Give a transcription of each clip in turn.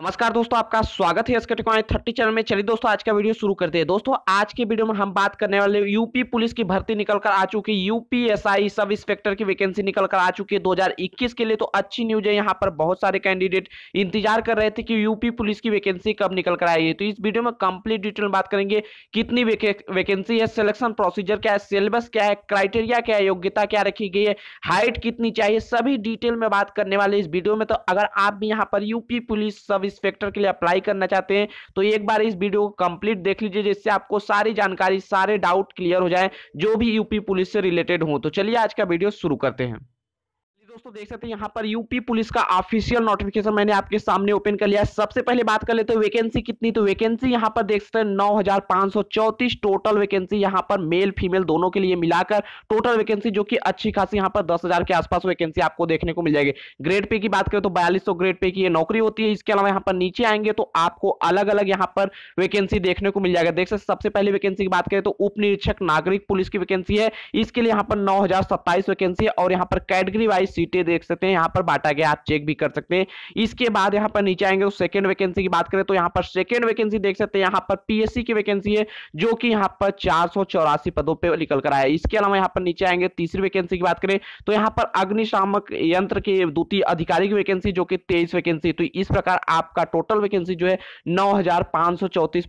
नमस्कार दोस्तों आपका स्वागत है एसके टिकॉन थर्टी चैनल में चलिए दोस्तों आज का वीडियो शुरू करते हैं दोस्तों आज के वीडियो में हम बात करने वाले यूपी पुलिस की भर्ती निकलकर आ चुकी है यूपीएसआई सब इंस्पेक्टर की वैकेंसी निकलकर आ चुकी है 2021 के लिए तो अच्छी न्यूज है यहाँ पर बहुत सारे कैंडिडेट इंतजार कर रहे थे कि यूपी पुलिस की वैकेंसी कब निकल कर आई है तो इस वीडियो में कंप्लीट डिटेल बात करेंगे कितनी वैकेंसी है सिलेक्शन प्रोसीजर क्या है सिलेबस क्या है क्राइटेरिया क्या है योग्यता क्या रखी गई है हाइट कितनी चाहिए सभी डिटेल में बात करने वाले इस वीडियो में तो अगर आप भी यहाँ पर यूपी पुलिस सब आप इस फैक्टर के लिए अप्लाई करना चाहते हैं तो एक बार इस वीडियो को कंप्लीट देख लीजिए जिससे आपको सारी जानकारी सारे डाउट क्लियर हो जाए जो भी यूपी पुलिस से रिलेटेड हो तो चलिए आज का वीडियो शुरू करते हैं दोस्तों देख सकते हैं यहाँ पर यूपी पुलिस का ऑफिशियल नोटिफिकेशन मैंने आपके सामने ओपन कर लिया है सबसे पहले बात कर लेते हैं वैकेंसी कितनी तो वैकेंसी यहाँ पर देख सकते हैं नौ टोटल वैकेंसी यहाँ पर मेल फीमेल दोनों के लिए मिलाकर टोटल वैकेंसी जो कि अच्छी खासी यहाँ पर दस के आसपास वैकेंसी आपको देखने को मिल जाएगी ग्रेड पे की बात करें तो बयालीस ग्रेड पे की ये नौकरी होती है इसके अलावा यहाँ पर नीचे आएंगे तो आपको अलग अलग यहाँ पर वैकेंसी देखने को मिल जाएगा देख सकते सबसे पहले वैकेंसी की बात करें तो उप नागरिक पुलिस की वैकेंसी है इसके लिए यहाँ पर नौ वैकेंसी है और यहाँ पर कैटेगरी वाइज सीटें देख सकते हैं यहाँ पर बांटा गया आप चेक भी कर सकते हैं इसके बाद यहाँ पर नीचे आएंगे तो सेकेंड वैकेंसी की बात करें तो यहाँ पर सेकेंड वैकेंसी देख सकते हैं यहाँ पर पीएससी की वैकेंसी है जो कि यहाँ पर चार पदों पर निकल कर आया इसके अलावा यहाँ पर नीचे आएंगे तीसरी वैकेंसी की बात करें तो यहाँ पर अग्निशामक यंत्र के द्वितीय अधिकारी की वैकेंसी जो कि तेईस वैकेंसी तो इस प्रकार आपका टोटल वैकेंसी जो है नौ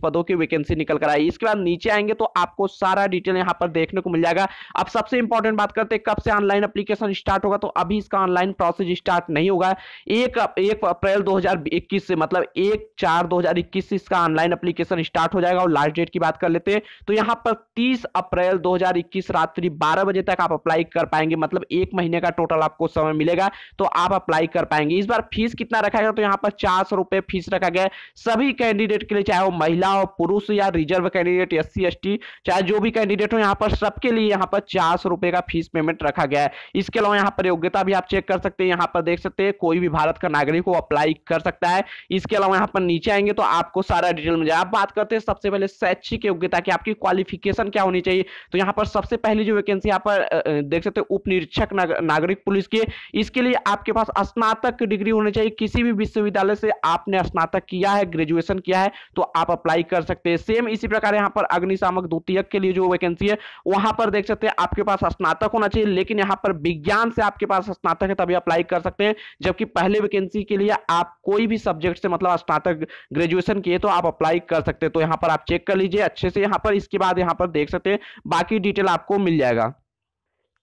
पदों की वैकेंसी निकल कर आई इसके बाद नीचे आएंगे तो आपको सारा डिटेल यहाँ पर देखने को मिल जाएगा अब सबसे इंपॉर्टेंट बात करते हैं कब से ऑनलाइन अप्लीकेशन स्टार्ट होगा तो अभी इसका ऑनलाइन प्रोसेस स्टार्ट नहीं होगा एक एक अप्रैल 2021 से मतलब एक चार 2021 से इसका ऑनलाइन एप्लीकेशन स्टार्ट हो जाएगा और लास्ट डेट की बात कर लेते हैं तो यहाँ पर 30 अप्रैल 2021 रात्रि 12 बजे तक आप अप्लाई कर पाएंगे मतलब एक महीने का टोटल आपको समय मिलेगा तो आप अप्लाई कर पाएंगे इस बार फीस कितना रखा गया तो यहाँ पर चार फीस रखा गया सभी कैंडिडेट के लिए चाहे वो महिला हो पुरुष या रिजर्व कैंडिडेट एस सी चाहे जो भी कैंडिडेट हो यहाँ पर सबके लिए यहाँ पर चार सौ का फीस पेमेंट रखा गया है इसके अलावा यहाँ पर योग्यता भी भी आप चेक कर सकते हैं यहाँ पर देख सकते हैं कोई भी भारत का नागरिक हो अप्लाई कर सकता है इसके अलावा यहाँ पर नीचे आएंगे तो आपको सारा डिटेल मिल जाएगा बात करते हैं सबसे पहले शैक्षिक योग्यता की आपकी क्वालिफिकेशन क्या होनी चाहिए तो यहाँ पर सबसे पहली जो वैकेंसी यहाँ पर देख सकते हैं उप निरीक्षक नागरिक पुलिस के इसके लिए आपके पास स्नातक डिग्री होनी चाहिए किसी भी विश्वविद्यालय से आपने स्नातक किया है ग्रेजुएशन किया है तो आप अप्लाई कर सकते हैं सेम इसी प्रकार यहाँ पर अग्निशामक द्वितीय के लिए जो वैकेंसी है वहां पर देख सकते हैं आपके पास स्नातक होना चाहिए लेकिन यहाँ पर विज्ञान से आपके पास स्नातक है तभी अप्लाई कर सकते हैं जबकि पहले वैकेंसी के लिए आप कोई भी सब्जेक्ट से मतलब स्नातक ग्रेजुएशन किए तो आप अप्लाई कर सकते हैं तो यहाँ पर आप चेक कर लीजिए अच्छे से यहाँ पर इसके बाद यहाँ पर देख सकते हैं बाकी डिटेल आपको मिल जाएगा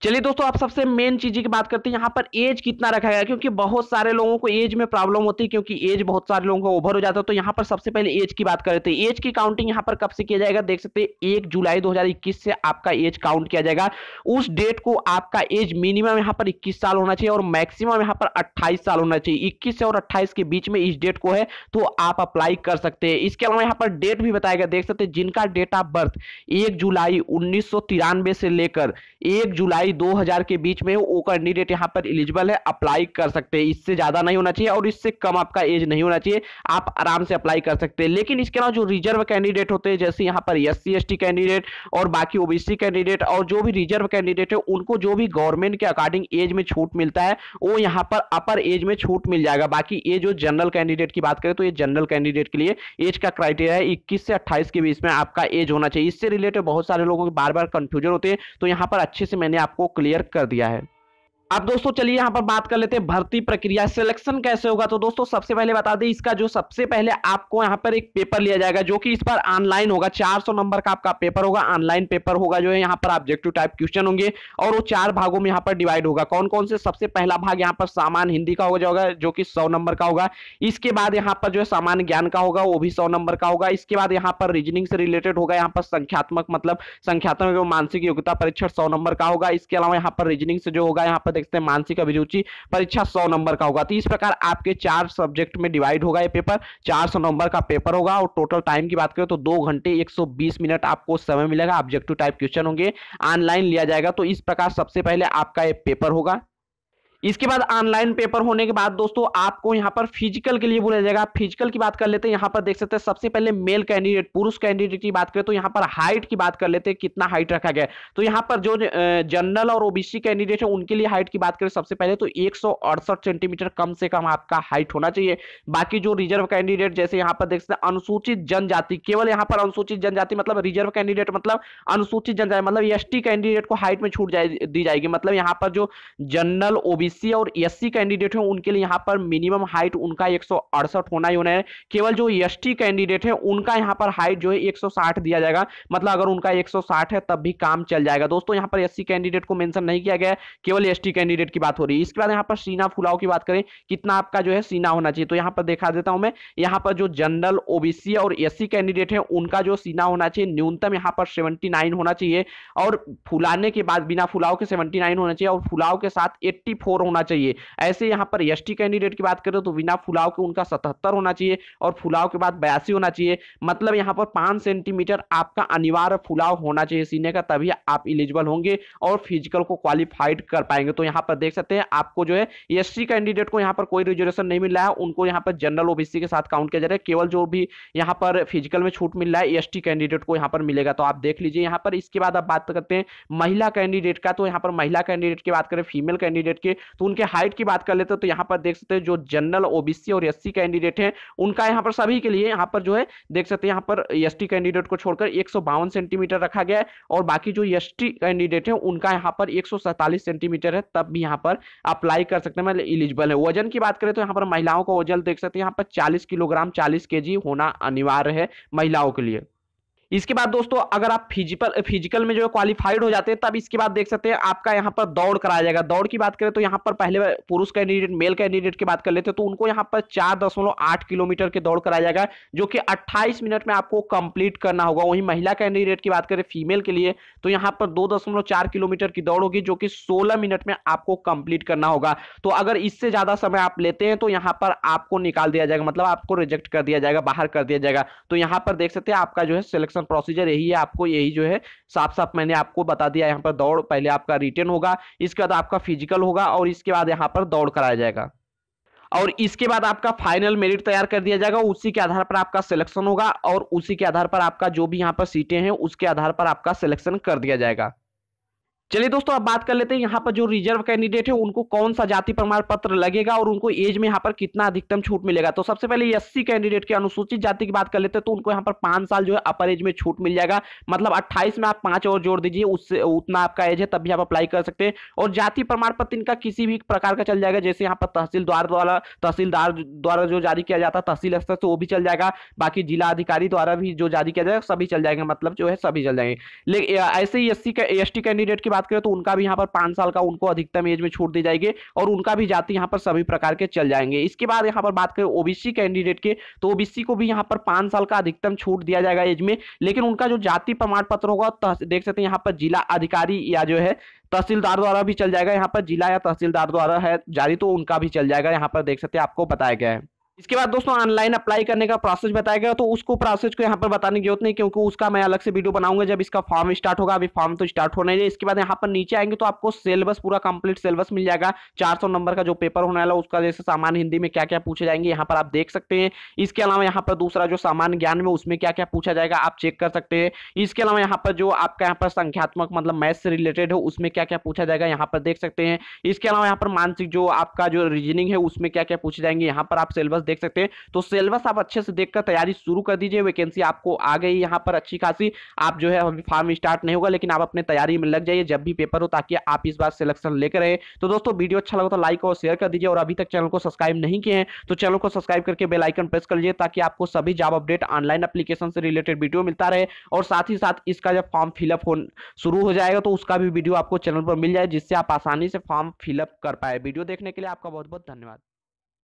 चलिए दोस्तों आप सबसे मेन चीज की बात करते हैं यहाँ पर एज कितना रखा गया क्योंकि बहुत सारे लोगों को एज में प्रॉब्लम होती है क्योंकि एज बहुत सारे लोगों का ओवर हो जाता है तो यहाँ पर सबसे पहले एज की बात करते हैं एज की काउंटिंग यहाँ पर कब से किया जाएगा देख सकते हैं एक जुलाई 2021 से आपका एज काउंट किया जाएगा उस डेट को आपका एज मिनिमम यहाँ पर इक्कीस साल होना चाहिए और मैक्सिमम यहाँ पर अट्ठाईस साल होना चाहिए इक्कीस और अट्ठाईस के बीच में इस डेट को है तो आप अप्लाई कर सकते हैं इसके अलावा यहाँ पर डेट भी बताएगा देख सकते हैं जिनका डेट ऑफ बर्थ एक जुलाई उन्नीस से लेकर एक जुलाई जुलाई 2000 के बीच में वो कैंडिडेट यहाँ पर एलिजिबल है अप्लाई कर सकते हैं इससे ज़्यादा नहीं होना चाहिए और इससे कम आपका एज नहीं होना चाहिए आप आराम से अप्लाई कर सकते हैं लेकिन इसके अलावा जो रिजर्व कैंडिडेट होते हैं जैसे यहाँ पर एस सी कैंडिडेट और बाकी ओबीसी कैंडिडेट और जो भी रिजर्व कैंडिडेट है उनको जो भी गवर्नमेंट के अकॉर्डिंग एज में छूट मिलता है वो यहाँ पर अपर एज में छूट मिल जाएगा बाकी ये जो जनरल कैंडिडेट की बात करें तो ये जनरल कैंडिडेट के लिए एज का क्राइटेरिया है इक्कीस से अट्ठाईस के बीच में आपका एज होना चाहिए इससे रिलेटेड बहुत सारे लोगों के बार बार कंफ्यूजन होते हैं तो यहाँ पर अच्छे से मैंने आपको को क्लियर कर दिया है अब दोस्तों चलिए यहाँ पर बात कर लेते हैं भर्ती प्रक्रिया सिलेक्शन कैसे होगा तो दोस्तों सबसे पहले बता दें इसका जो सबसे पहले आपको यहाँ पर एक पेपर लिया जाएगा जो कि इस पर ऑनलाइन होगा 400 नंबर का आपका पेपर होगा ऑनलाइन पेपर होगा जो है यहाँ पर ऑब्जेक्टिव टाइप क्वेश्चन होंगे और वो चार भागों में यहाँ पर डिवाइड होगा कौन कौन से सबसे पहला भाग यहाँ पर सामान हिंदी का हो जाएगा जो कि सौ नंबर का होगा इसके बाद यहाँ पर जो है सामान्य ज्ञान का होगा वो भी सौ नंबर का होगा इसके बाद यहाँ पर रीजनिंग से रिलेटेड होगा यहाँ पर संख्यात्मक मतलब संख्यात्मक मानसिक योग्यता परीक्षण सौ नंबर का होगा इसके अलावा यहाँ पर रीजनिंग से जो होगा यहाँ पर देखते हैं मानसिक अभिरुचि परीक्षा सौ नंबर का होगा तो इस प्रकार आपके चार सब्जेक्ट में डिवाइड होगा ये पेपर चार सौ नंबर का पेपर होगा और टोटल टाइम की बात करें तो दो घंटे एक सौ बीस मिनट आपको समय मिलेगा ऑब्जेक्टिव टाइप क्वेश्चन होंगे ऑनलाइन लिया जाएगा तो इस प्रकार सबसे पहले आपका ये पेपर होगा इसके बाद ऑनलाइन पेपर होने के बाद दोस्तों आपको यहाँ पर फिजिकल के लिए बोला जाएगा फिजिकल की बात कर लेते हैं यहाँ पर देख सकते हैं सबसे पहले मेल कैंडिडेट पुरुष कैंडिडेट की बात करें तो यहाँ पर हाइट की बात कर लेते हैं कितना हाइट रखा गया तो यहाँ पर जो जनरल और ओबीसी कैंडिडेट है उनके लिए हाइट की बात करें सबसे पहले तो एक सेंटीमीटर कम से कम आपका हाइट होना चाहिए बाकी जो रिजर्व कैंडिडेट जैसे यहाँ पर देख सकते हैं अनुसूचित जनजाति केवल यहाँ पर अनुसूचित जनजाति मतलब रिजर्व कैंडिडेट मतलब अनुसूचित जनजाति मतलब एस कैंडिडेट को हाइट में छूट दी जाएगी मतलब यहाँ पर जो जनरल ओबीसी बीसी और एससी कैंडिडेट हैं उनके लिए यहाँ पर मिनिमम हाइट उनका एक होना ही होना है केवल जो एस कैंडिडेट है उनका यहाँ पर हाइट जो है 160 दिया जाएगा मतलब अगर उनका 160 है तब भी काम चल जाएगा दोस्तों यहाँ पर एस कैंडिडेट को मेंशन नहीं किया गया केवल एस कैंडिडेट की बात हो रही है इसके बाद यहाँ पर सीना फुलाव की बात करें कितना आपका जो है सीना होना चाहिए तो यहाँ पर देखा देता हूँ मैं यहाँ पर जो जनरल ओबीसी और एस कैंडिडेट है उनका जो सीना होना चाहिए न्यूनतम यहाँ पर सेवेंटी होना चाहिए और फुलाने के बाद बिना फुलाव के सेवेंटी होना चाहिए और फुलाव के साथ एट्टी चौहत्तर होना चाहिए ऐसे यहाँ पर एस कैंडिडेट की बात करें तो बिना फुलाव के उनका सतहत्तर होना चाहिए और फुलाव के बाद बयासी होना चाहिए मतलब यहाँ पर पाँच सेंटीमीटर आपका अनिवार्य फुलाव होना चाहिए सीने का तभी आप इलिजिबल होंगे और फिजिकल को क्वालिफाइड कर पाएंगे तो यहाँ पर देख सकते हैं आपको जो है एस कैंडिडेट को यहाँ पर कोई रिजर्वेशन नहीं मिल रहा है उनको यहाँ पर जनरल ओबीसी के साथ काउंट किया जा रहा है केवल जो भी यहाँ पर फिजिकल में छूट मिल रहा है एस कैंडिडेट को यहाँ पर मिलेगा तो आप देख लीजिए यहाँ पर इसके बाद आप बात करते हैं महिला कैंडिडेट का तो यहाँ पर महिला कैंडिडेट की बात करें फीमेल कैंडिडेट के तो उनके हाइट की बात कर लेते हैं तो यहाँ पर देख सकते हैं जो जनरल ओबीसी और एससी कैंडिडेट हैं उनका यहाँ पर सभी के लिए यहाँ पर जो है देख सकते हैं यहाँ पर एस कैंडिडेट को छोड़कर एक सेंटीमीटर रखा गया है और बाकी जो एस कैंडिडेट है उनका यहाँ पर एक सेंटीमीटर है तब भी यहाँ पर अप्लाई कर सकते हैं मतलब इलिजिबल है वजन की बात करें तो यहाँ पर महिलाओं का वजन देख सकते हैं यहाँ पर चालीस किलोग्राम चालीस के होना अनिवार्य है महिलाओं के लिए इसके बाद दोस्तों अगर आप फिजिकल फिजिकल में जो है क्वालिफाइड हो जाते हैं तब इसके बाद देख सकते हैं आपका यहाँ पर दौड़ कराया जाएगा दौड़ की बात करें तो यहाँ पर पहले पुरुष कैंडिडेट मेल कैंडिडेट की बात कर लेते हैं तो उनको यहाँ पर चार दशमलव आठ किलोमीटर की दौड़ कराया जाएगा जो कि अट्ठाईस मिनट में आपको कंप्लीट करना होगा वहीं महिला कैंडिडेट की बात करें फीमेल के लिए तो यहाँ पर दो किलोमीटर की दौड़ होगी जो कि सोलह मिनट में आपको कंप्लीट करना होगा तो अगर इससे ज्यादा समय आप लेते हैं तो यहाँ पर आपको निकाल दिया जाएगा मतलब आपको रिजेक्ट कर दिया जाएगा बाहर कर दिया जाएगा तो यहाँ पर देख सकते हैं आपका जो है सिलेक्शन रजिस्ट्रेशन प्रोसीजर यही है आपको यही जो है साफ साफ मैंने आपको बता दिया यहाँ पर दौड़ पहले आपका रिटर्न होगा इसके बाद आपका फिजिकल होगा और इसके बाद यहाँ पर दौड़ कराया जाएगा और इसके बाद आपका फाइनल मेरिट तैयार कर दिया जाएगा उसी के आधार पर आपका सिलेक्शन होगा और उसी के आधार पर आपका जो भी यहाँ पर सीटें हैं उसके आधार पर आपका सिलेक्शन कर दिया जाएगा चलिए दोस्तों अब बात कर लेते हैं यहाँ पर जो रिजर्व कैंडिडेट है उनको कौन सा जाति प्रमाण पत्र लगेगा और उनको एज में यहाँ पर कितना अधिकतम छूट मिलेगा तो सबसे पहले एससी कैंडिडेट के अनुसूचित जाति की बात कर लेते हैं तो उनको यहाँ पर पांच साल जो है अपर एज में छूट मिल जाएगा मतलब अट्ठाईस में आप पांच और जोड़ दीजिए उससे उतना आपका एज है तब भी आप अप्लाई कर सकते हैं और जाति प्रमाण पत्र इनका किसी भी प्रकार का चल जाएगा जैसे यहाँ पर तहसीलदार द्वारा तहसीलदार द्वारा जो जारी किया जाता है तहसील स्तर से वो भी चल जाएगा बाकी जिला अधिकारी द्वारा भी जो जारी किया जाएगा सभी चल जाएंगे मतलब जो है सभी चल जाएंगे लेकिन ऐसे ही एस सी एस कैंडिडेट की बात बात करें तो उनका भी यहाँ पर पांच साल का उनको अधिकतम एज में छूट दी जाएगी और उनका भी जाति यहाँ पर सभी प्रकार के चल जाएंगे इसके बाद यहाँ पर बात करें ओबीसी कैंडिडेट के तो ओबीसी को भी यहाँ पर पांच साल का अधिकतम छूट दिया जाएगा एज में लेकिन उनका जो जाति प्रमाण पत्र होगा देख सकते हैं यहाँ पर जिला अधिकारी या जो है तहसीलदार द्वारा भी चल जाएगा यहाँ पर जिला या तहसीलदार द्वारा है जारी तो उनका भी चल जाएगा यहाँ पर देख सकते हैं आपको बताया गया है इसके बाद दोस्तों ऑनलाइन अप्लाई करने का प्रोसेस बताया गया तो उसको प्रोसेस को यहाँ पर बताने की जरूरत नहीं क्योंकि उसका मैं अलग से वीडियो बनाऊंगा जब इसका फॉर्म स्टार्ट होगा अभी फॉर्म तो स्टार्ट होने है इसके बाद यहाँ पर नीचे आएंगे तो आपको सिलेबस पूरा कंप्लीट सिलेबस मिल जाएगा चार नंबर का जो पेपर होने वाला उसका जैसे सामान हिंदी में क्या क्या पूछे जाएंगे यहाँ पर आप देख सकते हैं इसके अलावा यहाँ पर दूसरा जो सामान ज्ञान में उसमें क्या क्या पूछा जाएगा आप चेक कर सकते हैं इसके अलावा यहाँ पर जो आपका यहाँ पर संख्यात्मक मतलब मैथ से रिलेटेड है उसमें क्या क्या पूछा जाएगा यहाँ पर देख सकते हैं इसके अलावा यहाँ पर मानसिक जो आपका जो रीजनिंग है उसमें क्या क्या पूछे जाएंगे यहाँ पर आप सिलेबस देख सकते हैं तो सिलेबस आप अच्छे से देखकर तैयारी शुरू कर दीजिए वैकेंसी आपको आ गई यहाँ पर अच्छी खासी आप जो है अभी फार्म स्टार्ट नहीं होगा लेकिन आप अपने तैयारी में लग जाइए जब भी पेपर हो ताकि आप इस बार सिलेक्शन लेकर रहे तो दोस्तों वीडियो अच्छा लगा तो लाइक और शेयर कर दीजिए और अभी तक चैनल को सब्सक्राइब नहीं किए हैं तो चैनल को सब्सक्राइब करके बेलाइकन प्रेस कर लीजिए ताकि आपको सभी जॉब अपडेट ऑनलाइन अपलीकेशन से रिलेटेड वीडियो मिलता रहे और साथ ही साथ इसका जब फॉर्म फिलअप हो शुरू हो जाएगा तो उसका भी वीडियो आपको चैनल पर मिल जाए जिससे आप आसानी से फॉर्म फिलअप कर पाए वीडियो देखने के लिए आपका बहुत बहुत धन्यवाद